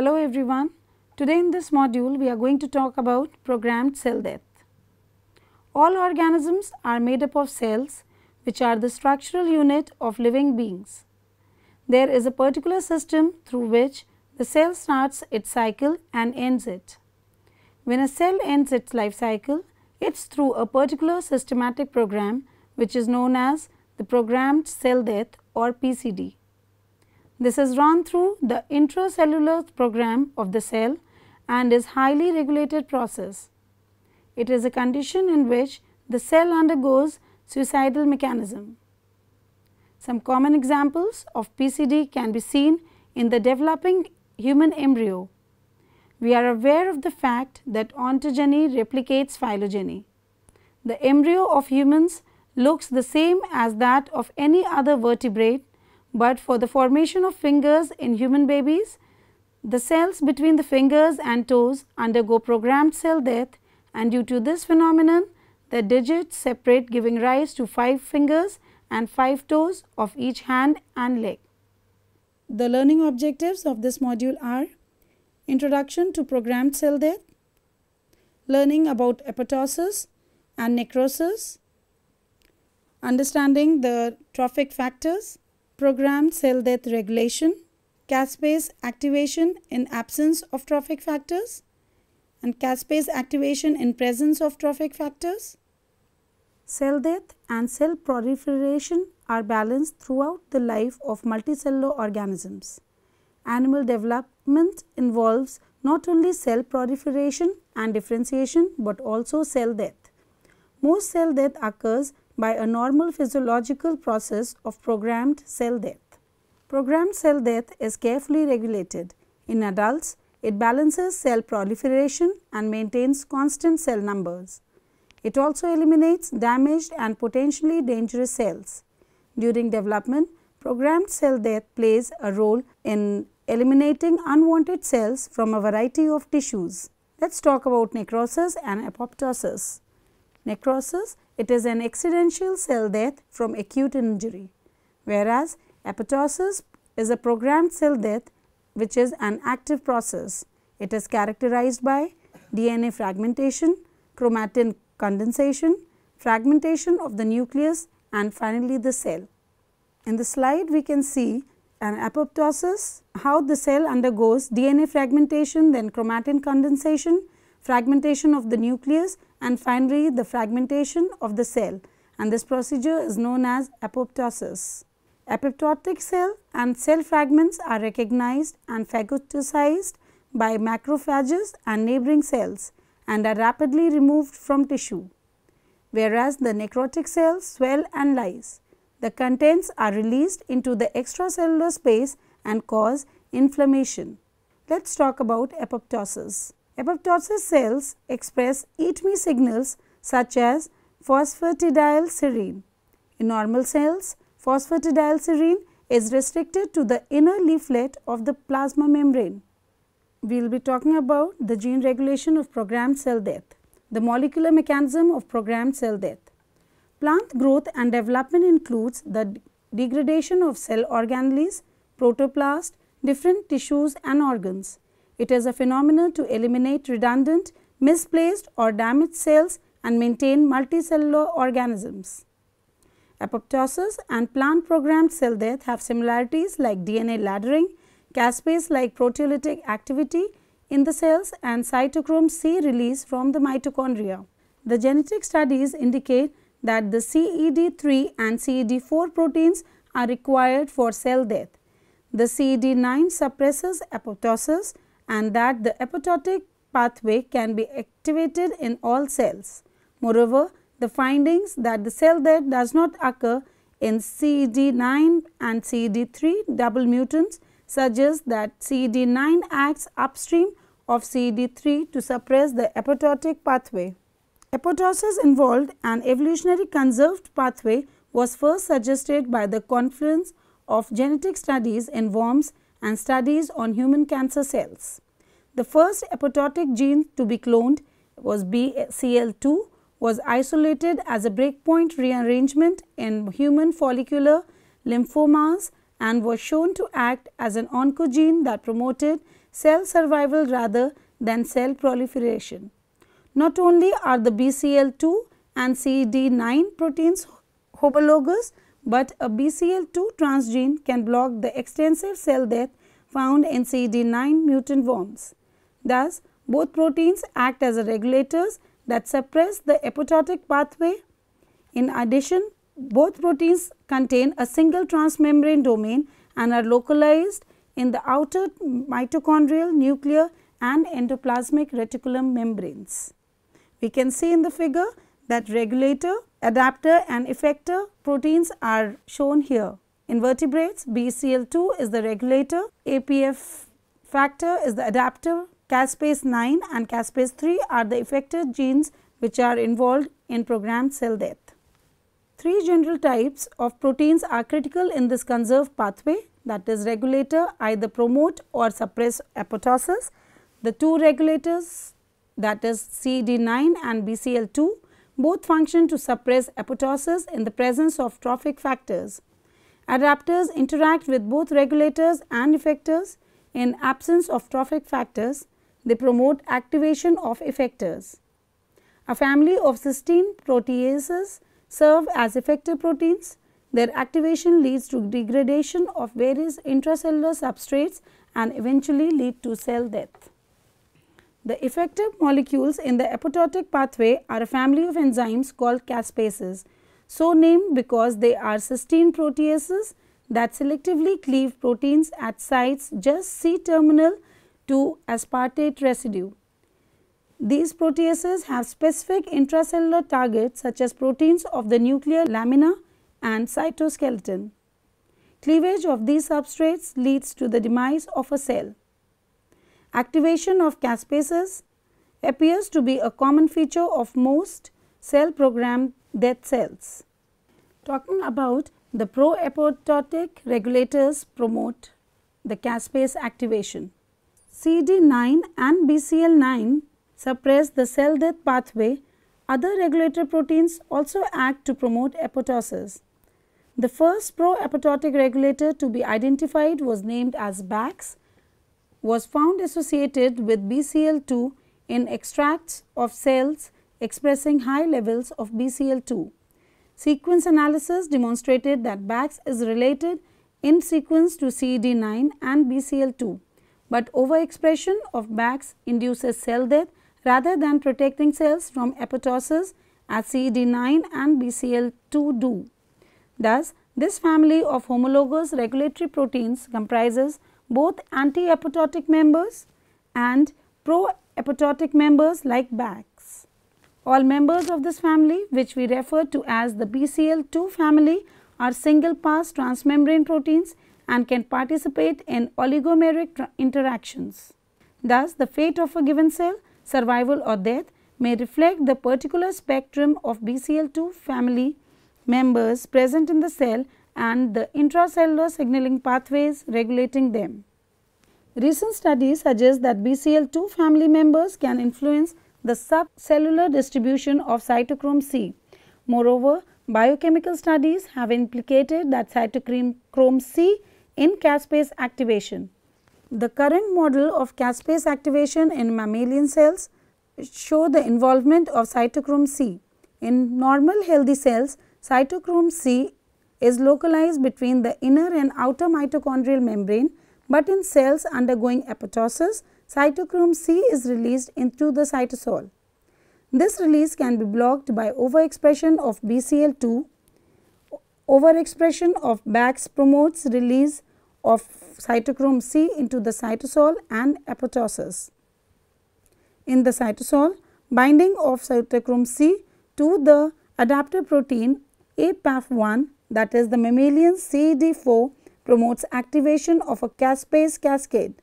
Hello everyone. Today in this module we are going to talk about programmed cell death. All organisms are made up of cells which are the structural unit of living beings. There is a particular system through which the cell starts its cycle and ends it. When a cell ends its life cycle, it's through a particular systematic program which is known as the programmed cell death or PCD. This is run through the intracellular program of the cell and is highly regulated process. It is a condition in which the cell undergoes suicidal mechanism. Some common examples of PCD can be seen in the developing human embryo. We are aware of the fact that ontogeny replicates phylogeny. The embryo of humans looks the same as that of any other vertebrate but for the formation of fingers in human babies, the cells between the fingers and toes undergo programmed cell death and due to this phenomenon, the digits separate giving rise to 5 fingers and 5 toes of each hand and leg. The learning objectives of this module are Introduction to Programmed Cell Death, Learning about apoptosis and necrosis, Understanding the trophic factors, programmed cell death regulation, caspase activation in absence of trophic factors, and caspase activation in presence of trophic factors. Cell death and cell proliferation are balanced throughout the life of multicellular organisms. Animal development involves not only cell proliferation and differentiation but also cell death. Most cell death occurs by a normal physiological process of programmed cell death. Programmed cell death is carefully regulated. In adults, it balances cell proliferation and maintains constant cell numbers. It also eliminates damaged and potentially dangerous cells. During development, programmed cell death plays a role in eliminating unwanted cells from a variety of tissues. Let's talk about necrosis and apoptosis. Necrosis, it is an accidental cell death from acute injury, whereas apoptosis is a programmed cell death which is an active process. It is characterized by DNA fragmentation, chromatin condensation, fragmentation of the nucleus and finally the cell. In the slide we can see an apoptosis, how the cell undergoes DNA fragmentation, then chromatin condensation, fragmentation of the nucleus and finally the fragmentation of the cell and this procedure is known as apoptosis. Apoptotic cell and cell fragments are recognized and phagocytosed by macrophages and neighboring cells and are rapidly removed from tissue, whereas the necrotic cells swell and lyse, The contents are released into the extracellular space and cause inflammation. Let's talk about apoptosis. Apoptosis cells express eat me signals such as phosphatidylserine. In normal cells, phosphatidylserine is restricted to the inner leaflet of the plasma membrane. We will be talking about the gene regulation of programmed cell death, the molecular mechanism of programmed cell death. Plant growth and development includes the degradation of cell organelles, protoplast, different tissues and organs. It is a phenomenon to eliminate redundant, misplaced or damaged cells and maintain multicellular organisms. Apoptosis and plant programmed cell death have similarities like DNA laddering, caspase like proteolytic activity in the cells and cytochrome C release from the mitochondria. The genetic studies indicate that the CED3 and CED4 proteins are required for cell death. The CED9 suppresses apoptosis and that the apoptotic pathway can be activated in all cells. Moreover, the findings that the cell death does not occur in CED9 and CED3 double mutants suggests that CED9 acts upstream of CED3 to suppress the apoptotic pathway. Apoptosis involved an evolutionary conserved pathway was first suggested by the confluence of genetic studies in worms and studies on human cancer cells. The first apoptotic gene to be cloned was BCL2 was isolated as a breakpoint rearrangement in human follicular lymphomas and was shown to act as an oncogene that promoted cell survival rather than cell proliferation. Not only are the BCL2 and CED9 proteins homologous but a BCL2 transgene can block the extensive cell death found in CD9 mutant worms. Thus, both proteins act as regulators that suppress the apoptotic pathway. In addition, both proteins contain a single transmembrane domain and are localized in the outer mitochondrial, nuclear and endoplasmic reticulum membranes. We can see in the figure that regulator, adapter and effector proteins are shown here. In vertebrates, BCL2 is the regulator, APF factor is the adapter, Caspase 9 and Caspase 3 are the effector genes which are involved in programmed cell death. Three general types of proteins are critical in this conserved pathway that is regulator either promote or suppress apoptosis. The two regulators that is CD9 and BCL2 both function to suppress apoptosis in the presence of trophic factors. Adapters interact with both regulators and effectors. In absence of trophic factors, they promote activation of effectors. A family of cysteine proteases serve as effector proteins. Their activation leads to degradation of various intracellular substrates and eventually lead to cell death. The effective molecules in the apoptotic pathway are a family of enzymes called caspases, so named because they are cysteine proteases that selectively cleave proteins at sites just C-terminal to aspartate residue. These proteases have specific intracellular targets such as proteins of the nuclear lamina and cytoskeleton. Cleavage of these substrates leads to the demise of a cell. Activation of caspases appears to be a common feature of most cell programmed death cells. Talking about the pro-apoptotic regulators promote the caspase activation. CD9 and BCL9 suppress the cell death pathway. Other regulatory proteins also act to promote apoptosis. The first pro-apoptotic regulator to be identified was named as BAX was found associated with BCL2 in extracts of cells expressing high levels of BCL2. Sequence analysis demonstrated that BAX is related in sequence to CD9 and BCL2, but overexpression of BAX induces cell death rather than protecting cells from apoptosis as CD9 and BCL2 do. Thus, this family of homologous regulatory proteins comprises both anti-apoptotic members and pro-apoptotic members like BACs. All members of this family which we refer to as the BCL2 family are single-pass transmembrane proteins and can participate in oligomeric interactions. Thus, the fate of a given cell, survival or death may reflect the particular spectrum of BCL2 family members present in the cell and the intracellular signaling pathways regulating them. Recent studies suggest that BCL2 family members can influence the subcellular distribution of cytochrome C. Moreover, biochemical studies have implicated that cytochrome C in caspase activation. The current model of caspase activation in mammalian cells show the involvement of cytochrome C. In normal healthy cells, cytochrome C is localized between the inner and outer mitochondrial membrane but in cells undergoing apoptosis, cytochrome C is released into the cytosol. This release can be blocked by overexpression of BCL2. Overexpression of BAX promotes release of cytochrome C into the cytosol and apoptosis. In the cytosol, binding of cytochrome C to the adaptor protein APAF1 that is the mammalian CD4 promotes activation of a caspase cascade.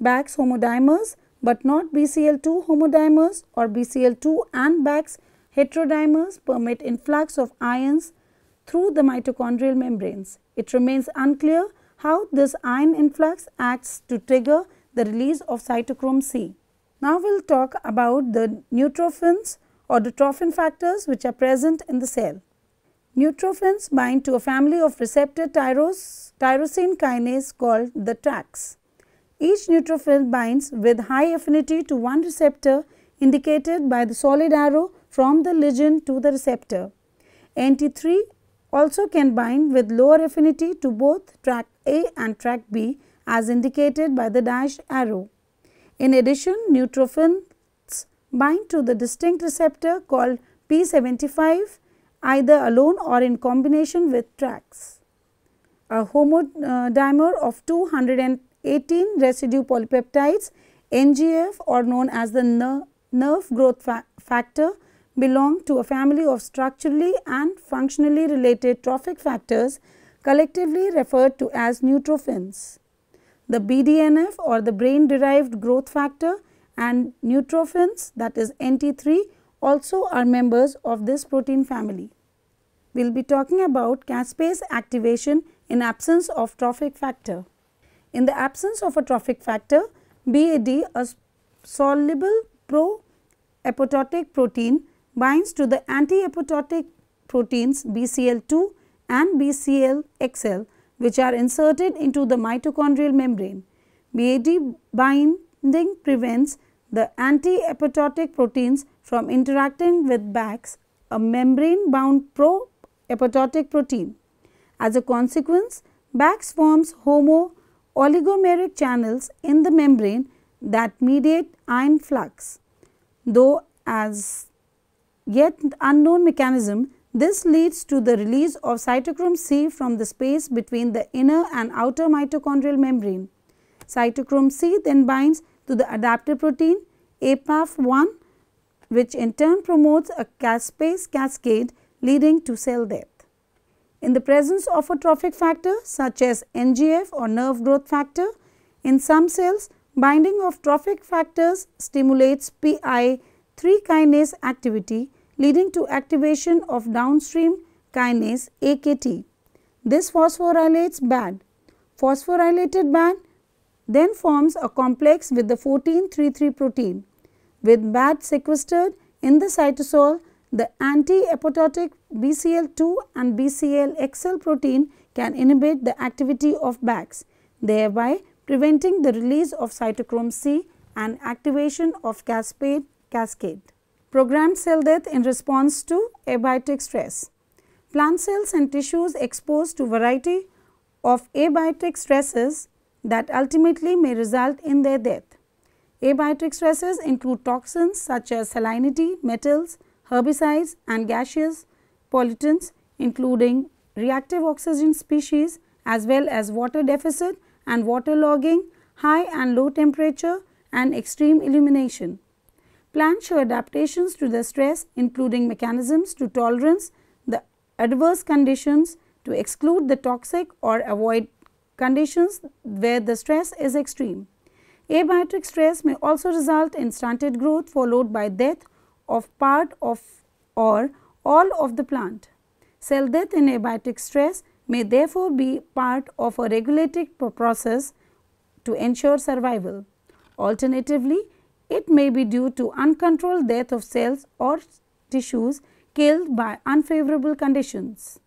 Bax homodimers but not BCL2 homodimers or BCL2 and Bax heterodimers permit influx of ions through the mitochondrial membranes. It remains unclear how this ion influx acts to trigger the release of cytochrome C. Now we will talk about the neutrophins or the trophin factors which are present in the cell. Neutrophils bind to a family of receptor tyrosine kinase called the TRAX. Each neutrophil binds with high affinity to one receptor indicated by the solid arrow from the ligand to the receptor. NT3 also can bind with lower affinity to both track A and track B as indicated by the dashed arrow. In addition, neutrophils bind to the distinct receptor called P75 either alone or in combination with tracks. A homodimer of 218 residue polypeptides NGF or known as the nerve growth fa factor belong to a family of structurally and functionally related trophic factors collectively referred to as neutrophins. The BDNF or the brain derived growth factor and neutrophins that is NT3 also are members of this protein family we will be talking about caspase activation in absence of trophic factor. In the absence of a trophic factor, BAD, a soluble pro-apoptotic protein, binds to the anti-apoptotic proteins BCL2 and BCLXL which are inserted into the mitochondrial membrane. BAD binding prevents the anti-apoptotic proteins from interacting with BACs, a membrane-bound pro apoptotic protein. As a consequence, Bax forms homo oligomeric channels in the membrane that mediate ion flux. Though as yet unknown mechanism, this leads to the release of cytochrome C from the space between the inner and outer mitochondrial membrane. Cytochrome C then binds to the adaptive protein APAF1 which in turn promotes a caspase cascade leading to cell death. In the presence of a trophic factor such as NGF or nerve growth factor, in some cells binding of trophic factors stimulates PI 3 kinase activity leading to activation of downstream kinase AKT. This phosphorylates BAD. Phosphorylated BAD then forms a complex with the 1433 protein with BAD sequestered in the cytosol the anti-apoptotic BCL2 and BCLXL protein can inhibit the activity of BACS, thereby preventing the release of cytochrome C and activation of caspase cascade. Programmed cell death in response to abiotic stress. Plant cells and tissues exposed to variety of abiotic stresses that ultimately may result in their death. Abiotic stresses include toxins such as salinity, metals, herbicides and gaseous pollutants including reactive oxygen species as well as water deficit and water logging, high and low temperature and extreme illumination. Plants show adaptations to the stress including mechanisms to tolerance the adverse conditions to exclude the toxic or avoid conditions where the stress is extreme. Abiotic stress may also result in stunted growth followed by death of part of or all of the plant. Cell death in abiotic stress may therefore be part of a regulatory process to ensure survival. Alternatively, it may be due to uncontrolled death of cells or tissues killed by unfavorable conditions.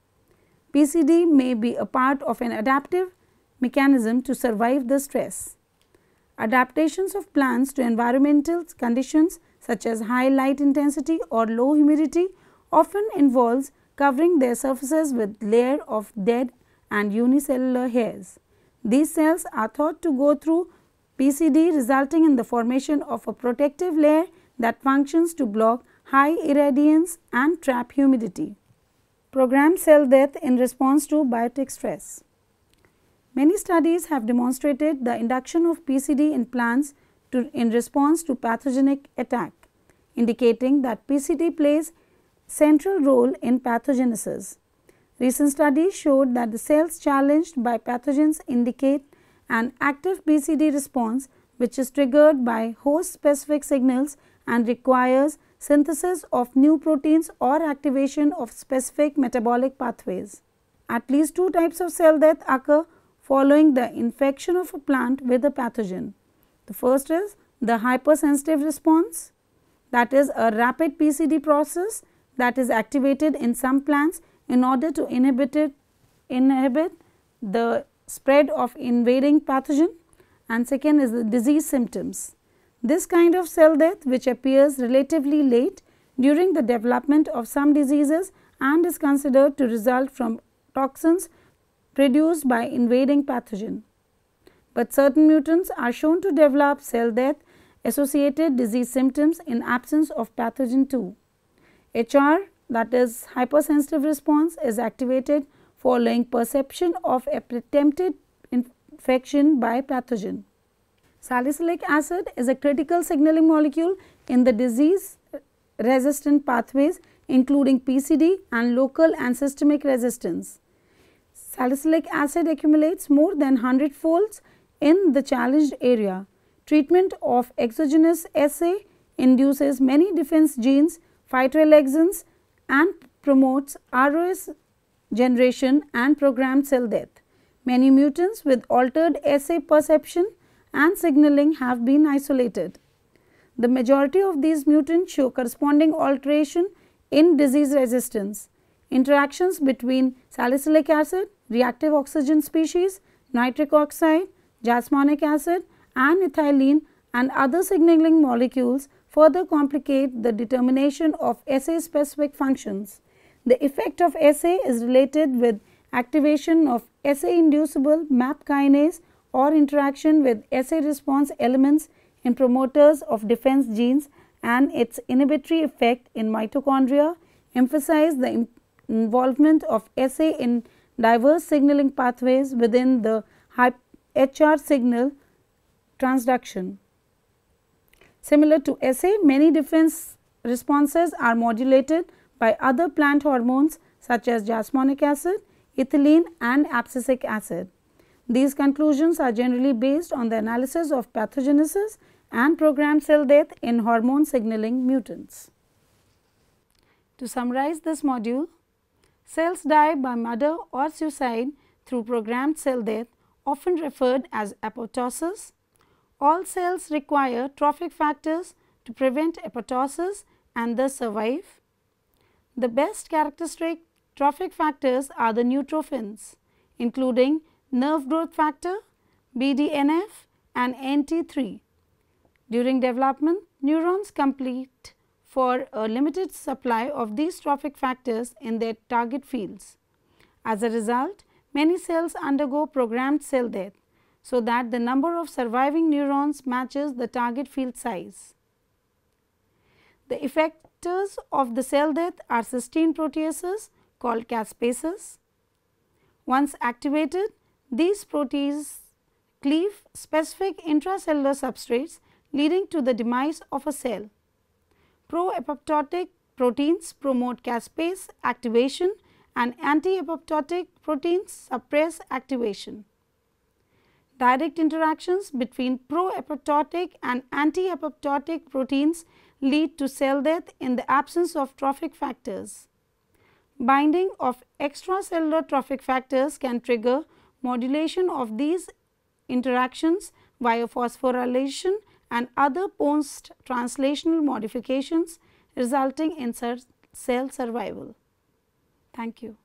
PCD may be a part of an adaptive mechanism to survive the stress. Adaptations of plants to environmental conditions such as high light intensity or low humidity often involves covering their surfaces with layer of dead and unicellular hairs. These cells are thought to go through PCD resulting in the formation of a protective layer that functions to block high irradiance and trap humidity. Programmed cell death in response to biotic stress. Many studies have demonstrated the induction of PCD in plants to, in response to pathogenic attack indicating that PCT plays central role in pathogenesis. Recent studies showed that the cells challenged by pathogens indicate an active PCT response which is triggered by host specific signals and requires synthesis of new proteins or activation of specific metabolic pathways. At least two types of cell death occur following the infection of a plant with a pathogen. The first is the hypersensitive response that is a rapid PCD process that is activated in some plants in order to inhibit it, inhibit the spread of invading pathogen and second is the disease symptoms. This kind of cell death which appears relatively late during the development of some diseases and is considered to result from toxins produced by invading pathogen. But certain mutants are shown to develop cell death associated disease symptoms in absence of pathogen 2. HR that is hypersensitive response is activated following perception of a attempted infection by pathogen. Salicylic acid is a critical signaling molecule in the disease resistant pathways including PCD and local and systemic resistance. Salicylic acid accumulates more than 100 folds in the challenged area. Treatment of exogenous SA induces many defense genes, phytoalexins and promotes ROS generation and programmed cell death. Many mutants with altered SA perception and signaling have been isolated. The majority of these mutants show corresponding alteration in disease resistance. Interactions between salicylic acid, reactive oxygen species, nitric oxide, jasmonic acid and ethylene and other signaling molecules further complicate the determination of SA specific functions. The effect of SA is related with activation of SA inducible MAP kinase or interaction with SA response elements in promoters of defense genes and its inhibitory effect in mitochondria emphasize the involvement of SA in diverse signaling pathways within the HR signal transduction. Similar to SA, many defense responses are modulated by other plant hormones such as jasmonic acid, ethylene and abscisic acid. These conclusions are generally based on the analysis of pathogenesis and programmed cell death in hormone signaling mutants. To summarize this module, cells die by murder or suicide through programmed cell death often referred as apoptosis all cells require trophic factors to prevent apoptosis and thus survive. The best characteristic trophic factors are the neutrophils including nerve growth factor, BDNF and NT3. During development, neurons compete for a limited supply of these trophic factors in their target fields. As a result, many cells undergo programmed cell death so that the number of surviving neurons matches the target field size. The effectors of the cell death are cysteine proteases called caspases. Once activated, these proteases cleave specific intracellular substrates leading to the demise of a cell. Pro-apoptotic proteins promote caspase activation and anti-apoptotic proteins suppress activation. Direct interactions between pro-apoptotic and anti-apoptotic proteins lead to cell death in the absence of trophic factors. Binding of extracellular trophic factors can trigger modulation of these interactions via phosphorylation and other post-translational modifications resulting in cell survival. Thank you.